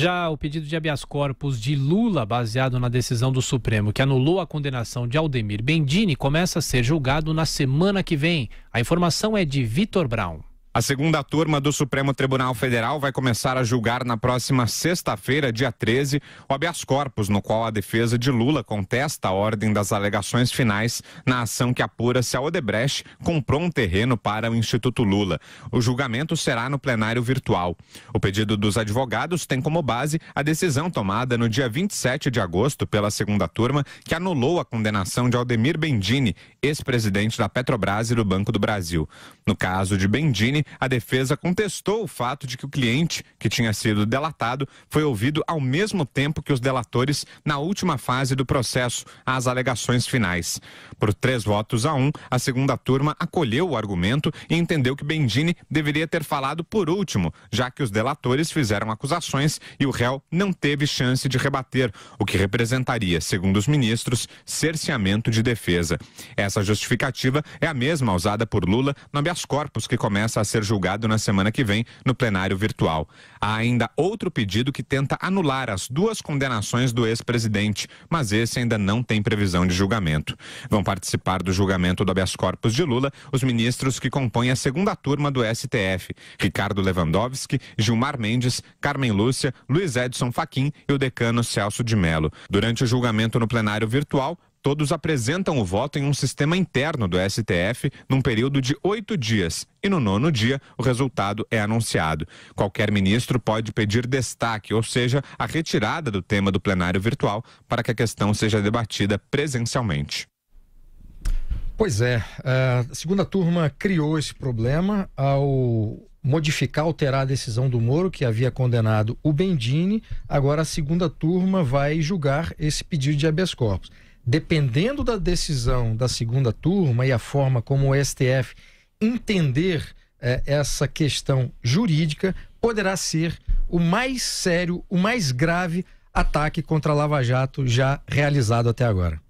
Já o pedido de habeas corpus de Lula, baseado na decisão do Supremo que anulou a condenação de Aldemir Bendini, começa a ser julgado na semana que vem. A informação é de Vitor Brown. A segunda turma do Supremo Tribunal Federal vai começar a julgar na próxima sexta-feira, dia 13, o habeas corpus, no qual a defesa de Lula contesta a ordem das alegações finais na ação que apura se a Odebrecht comprou um terreno para o Instituto Lula. O julgamento será no plenário virtual. O pedido dos advogados tem como base a decisão tomada no dia 27 de agosto pela segunda turma, que anulou a condenação de Aldemir Bendini, ex-presidente da Petrobras e do Banco do Brasil. No caso de Bendini, a defesa contestou o fato de que o cliente, que tinha sido delatado, foi ouvido ao mesmo tempo que os delatores na última fase do processo, às alegações finais. Por três votos a um, a segunda turma acolheu o argumento e entendeu que Bendini deveria ter falado por último, já que os delatores fizeram acusações e o réu não teve chance de rebater, o que representaria, segundo os ministros, cerceamento de defesa. Essa justificativa é a mesma usada por Lula no habeas corpus que começa a ser julgado na semana que vem no plenário virtual. Há ainda outro pedido que tenta anular as duas condenações do ex-presidente, mas esse ainda não tem previsão de julgamento. Vão participar do julgamento do habeas corpus de Lula os ministros que compõem a segunda turma do STF: Ricardo Lewandowski, Gilmar Mendes, Carmen Lúcia, Luiz Edson Fachin e o decano Celso de Mello. Durante o julgamento no plenário virtual, todos apresentam o voto em um sistema interno do STF num período de oito dias e no nono dia o resultado é anunciado. Qualquer ministro pode pedir destaque, ou seja, a retirada do tema do plenário virtual para que a questão seja debatida presencialmente. Pois é, a segunda turma criou esse problema ao modificar, alterar a decisão do Moro, que havia condenado o Bendini. Agora a segunda turma vai julgar esse pedido de habeas corpus dependendo da decisão da segunda turma e a forma como o STF entender eh, essa questão jurídica, poderá ser o mais sério, o mais grave ataque contra a Lava Jato já realizado até agora.